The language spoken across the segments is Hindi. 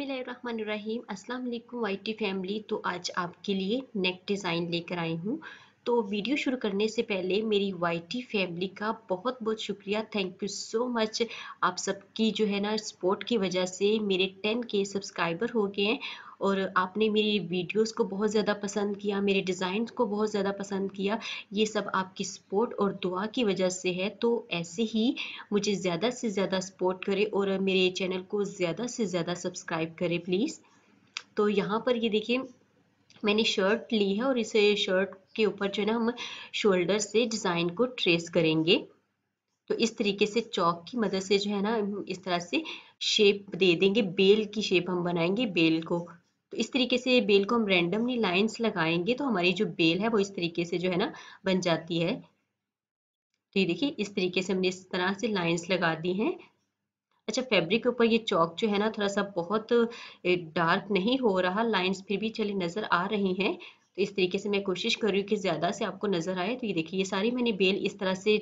बसमीम अस्सलाम वालेकुम वाईटी फैमिली तो आज आपके लिए नेक डिज़ाइन लेकर आई हूँ तो वीडियो शुरू करने से पहले मेरी वाई फैमिली का बहुत बहुत शुक्रिया थैंक यू सो मच आप सबकी जो है ना सपोर्ट की वजह से मेरे टेन के सब्सक्राइबर हो गए हैं और आपने मेरी वीडियोस को बहुत ज़्यादा पसंद किया मेरे डिज़ाइन को बहुत ज़्यादा पसंद किया ये सब आपकी सपोर्ट और दुआ की वजह से है तो ऐसे ही मुझे ज़्यादा से ज़्यादा सपोर्ट करें और मेरे चैनल को ज़्यादा से ज़्यादा सब्सक्राइब करें प्लीज़ तो यहाँ पर ये देखें मैंने शर्ट ली है और इसे शर्ट के ऊपर जो है ना हम शोल्डर से डिज़ाइन को ट्रेस करेंगे तो इस तरीके से चौक की मदद से जो है ना इस तरह से शेप दे देंगे बेल की शेप हम बनाएंगे बेल को तो इस तरीके से बेल को हम रेंडमली लाइंस लगाएंगे तो हमारी जो बेल है वो इस तरीके से जो है ना बन जाती है तो ये देखिए इस तरीके से हमने इस तरह से लाइंस लगा दी हैं अच्छा फैब्रिक के ऊपर ये चौक जो है ना थोड़ा सा बहुत डार्क नहीं हो रहा लाइंस फिर भी चली नज़र आ रही हैं तो इस तरीके से मैं कोशिश कर रही हूँ कि ज़्यादा से आपको नज़र आए तो ये देखिए ये सारी मैंने बेल इस तरह से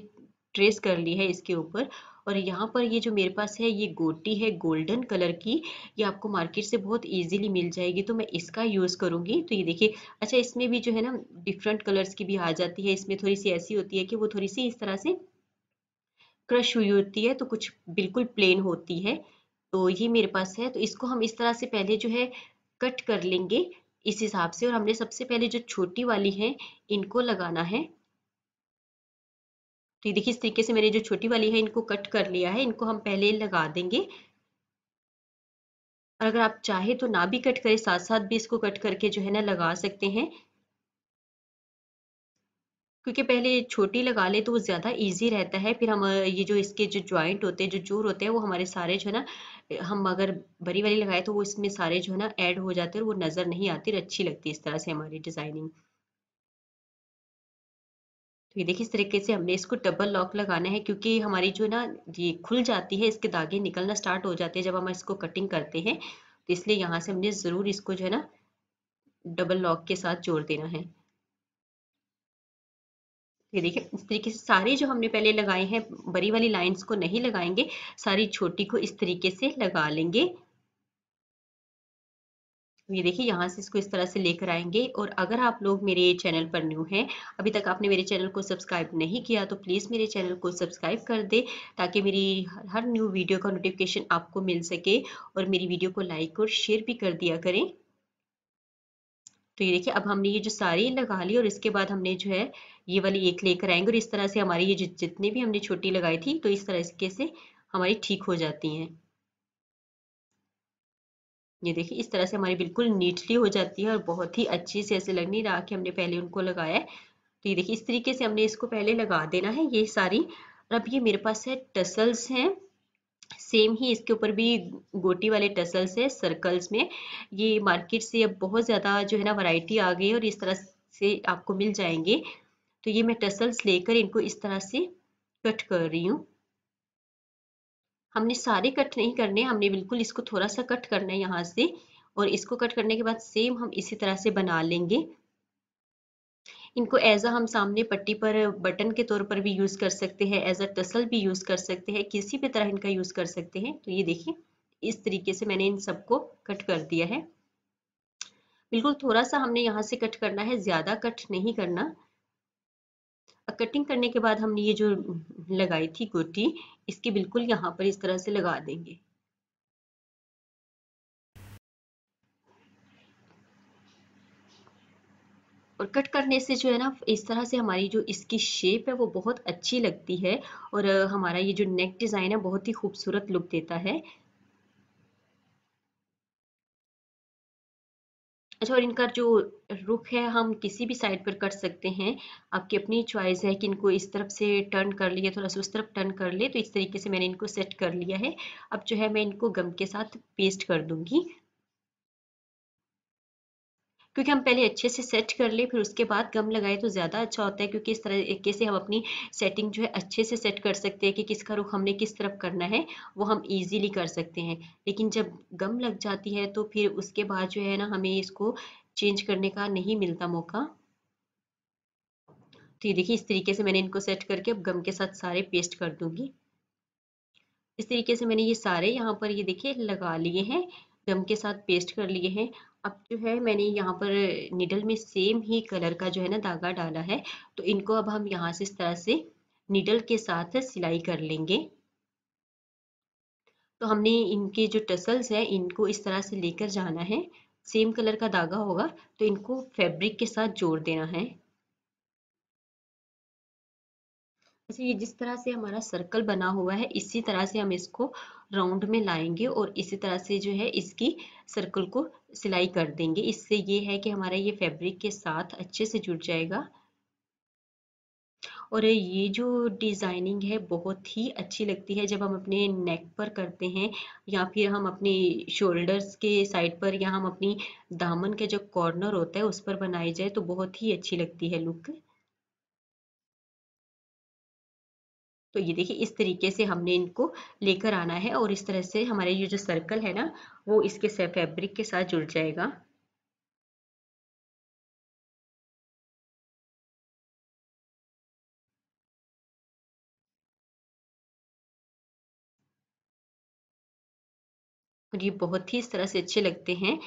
ट्रेस कर ली है इसके ऊपर और यहाँ पर ये जो मेरे पास है ये गोटी है गोल्डन कलर की ये आपको मार्केट से बहुत इजीली मिल जाएगी तो मैं इसका यूज़ करूँगी तो ये देखिए अच्छा इसमें भी जो है ना डिफरेंट कलर्स की भी आ जाती है इसमें थोड़ी सी ऐसी होती है कि वो थोड़ी सी इस तरह से क्रश हुई होती है तो कुछ बिल्कुल प्लेन होती है तो ये मेरे पास है तो इसको हम इस तरह से पहले जो है कट कर लेंगे इस हिसाब से और हमने सबसे पहले जो छोटी वाली है इनको लगाना है तो ये देखिए इस तरीके से मैंने जो छोटी वाली है इनको कट कर लिया है इनको हम पहले लगा देंगे और अगर आप चाहे तो ना भी कट करें साथ साथ भी इसको कट करके जो है ना लगा सकते हैं क्योंकि पहले छोटी लगा ले तो वो ज़्यादा ईजी रहता है फिर हम ये जो इसके जो जॉइंट होते हैं जो जोर होते हैं वो हमारे सारे जो है ना हम अगर बड़ी वाली लगाए तो वो इसमें सारे जो है ना ऐड हो जाते हैं और वो नज़र नहीं आती और अच्छी लगती है इस तरह से हमारी डिज़ाइनिंग तो ये देखिए इस तरीके से हमने इसको डबल लॉक लगाना है क्योंकि हमारी जो है ना ये खुल जाती है इसके धागे निकलना स्टार्ट हो जाते हैं जब हम इसको कटिंग करते हैं तो इसलिए यहाँ से हमने ज़रूर इसको जो है ना डबल लॉक के साथ जोड़ देना है ये देखिए इस तरीके से सारे जो हमने पहले लगाए हैं बड़ी वाली लाइंस को नहीं लगाएंगे सारी छोटी को इस तरीके से लगा लेंगे ये देखिए यहाँ से इसको इस तरह से लेकर आएंगे और अगर आप लोग मेरे चैनल पर न्यू हैं अभी तक आपने मेरे चैनल को सब्सक्राइब नहीं किया तो प्लीज़ मेरे चैनल को सब्सक्राइब कर दे ताकि मेरी हर न्यू वीडियो का नोटिफिकेशन आपको मिल सके और मेरी वीडियो को लाइक और शेयर भी कर दिया करें तो ये देखिए अब हमने ये जो सारी लगा ली और इसके बाद हमने जो है ये वाली एक लेकर आएंगे और इस तरह से हमारी ये जितनी भी हमने छोटी लगाई थी तो इस तरह इसके से हमारी ठीक हो जाती हैं ये देखिए इस तरह से हमारी बिल्कुल नीटली हो जाती है और बहुत ही अच्छी से ऐसे लगनी रहा कि हमने पहले उनको लगाया है तो ये देखिए इस तरीके से हमने इसको पहले लगा देना है ये सारी और अब ये मेरे पास है टसल्स हैं सेम ही इसके ऊपर भी गोटी वाले टसल्स है सर्कल्स में ये मार्केट से अब बहुत ज़्यादा जो है ना वैरायटी आ गई और इस तरह से आपको मिल जाएंगे तो ये मैं टसल्स लेकर इनको इस तरह से कट कर रही हूँ हमने सारे कट नहीं करने हमने बिल्कुल इसको थोड़ा सा कट करना है यहाँ से और इसको कट करने के बाद सेम हम इसी तरह से बना लेंगे इनको एज अ हम सामने पट्टी पर बटन के तौर पर भी यूज़ कर सकते हैं एज अ टसल भी यूज़ कर सकते हैं किसी भी तरह इनका यूज़ कर सकते हैं तो ये देखिए इस तरीके से मैंने इन सबको कट कर दिया है बिल्कुल थोड़ा सा हमने यहाँ से कट करना है ज़्यादा कट नहीं करना कटिंग करने के बाद हमने ये जो लगाई थी गोटी इसके बिल्कुल यहाँ पर इस तरह से लगा देंगे और कट करने से जो है ना इस तरह से हमारी जो इसकी शेप है वो बहुत अच्छी लगती है और हमारा ये जो नेक डिज़ाइन है बहुत ही खूबसूरत लुक देता है अच्छा और इनका जो रुख है हम किसी भी साइड पर कर सकते हैं आपकी अपनी चॉइस है कि इनको इस तरफ से टर्न कर लिए थोड़ा सा उस तरफ टर्न कर ले तो इस तरीके से मैंने इनको सेट कर लिया है अब जो है मैं इनको गम के साथ पेस्ट कर दूंगी क्योंकि हम पहले अच्छे से सेट कर ले फिर उसके बाद गम लगाए तो ज़्यादा अच्छा होता है क्योंकि इस तरीके से हम अपनी सेटिंग जो है अच्छे से सेट कर सकते हैं कि किसका रुख हमने किस तरफ करना है वो हम ईजिली कर सकते हैं लेकिन जब गम लग जाती है तो फिर उसके बाद जो है ना हमें इसको चेंज करने का नहीं मिलता मौका तो ये देखिए इस तरीके से मैंने इनको सेट करके अब गम के साथ सारे पेस्ट कर दूंगी इस तरीके से मैंने ये सारे यहाँ पर ये देखिए लगा लिए हैं गम के साथ पेस्ट कर लिए हैं अब जो है मैंने यहाँ पर निडल में सेम ही कलर का जो है ना धागा डाला है तो इनको अब हम यहाँ से इस तरह से निडल के साथ सिलाई कर लेंगे तो हमने इनके जो टसल्स है इनको इस तरह से लेकर जाना है सेम कलर का धागा होगा तो इनको फैब्रिक के साथ जोड़ देना है अच्छा ये जिस तरह से हमारा सर्कल बना हुआ है इसी तरह से हम इसको राउंड में लाएंगे और इसी तरह से जो है इसकी सर्कल को सिलाई कर देंगे इससे ये है कि हमारा ये फैब्रिक के साथ अच्छे से जुड़ जाएगा और ये जो डिज़ाइनिंग है बहुत ही अच्छी लगती है जब हम अपने नेक पर करते हैं या फिर हम अपने शोल्डर्स के साइड पर या हम अपनी दामन के जो कॉर्नर होता है उस पर बनाई जाए तो बहुत ही अच्छी लगती है लुक तो ये देखिए इस तरीके से हमने इनको लेकर आना है और इस तरह से हमारे ये जो सर्कल है ना वो इसके फैब्रिक के साथ जुड़ जाएगा और ये बहुत ही इस तरह से अच्छे लगते हैं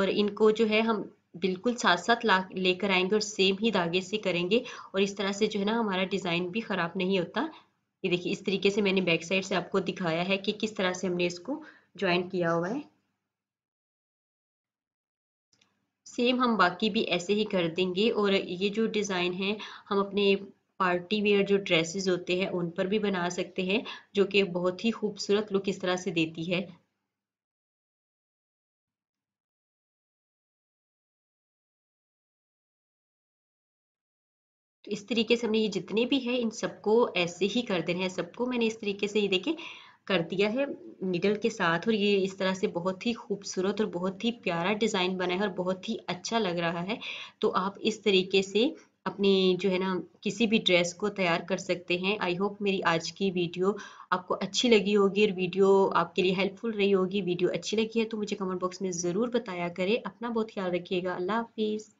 और इनको जो है हम बिल्कुल साथ साथ ला लेकर आएंगे और सेम ही धागे से करेंगे और इस तरह से जो है ना हमारा डिज़ाइन भी ख़राब नहीं होता ये देखिए इस तरीके से मैंने बैक साइड से आपको दिखाया है कि किस तरह से हमने इसको ज्वाइन किया हुआ है सेम हम बाकी भी ऐसे ही कर देंगे और ये जो डिज़ाइन है हम अपने पार्टी वेयर जो ड्रेसेस होते हैं उन पर भी बना सकते हैं जो कि बहुत ही खूबसूरत लुक इस तरह से देती है इस तरीके से हमने ये जितने भी है इन सबको ऐसे ही कर देना है सबको मैंने इस तरीके से ये देखे कर दिया है निडल के साथ और ये इस तरह से बहुत ही खूबसूरत और बहुत ही प्यारा डिज़ाइन बना है और बहुत ही अच्छा लग रहा है तो आप इस तरीके से अपनी जो है ना किसी भी ड्रेस को तैयार कर सकते हैं आई होप मेरी आज की वीडियो आपको अच्छी लगी होगी और वीडियो आपके लिए हेल्पफुल रही होगी वीडियो अच्छी लगी है तो मुझे कमेंट बॉक्स में ज़रूर बताया करें अपना बहुत ख्याल रखिएगा अल्लाह हाफिज़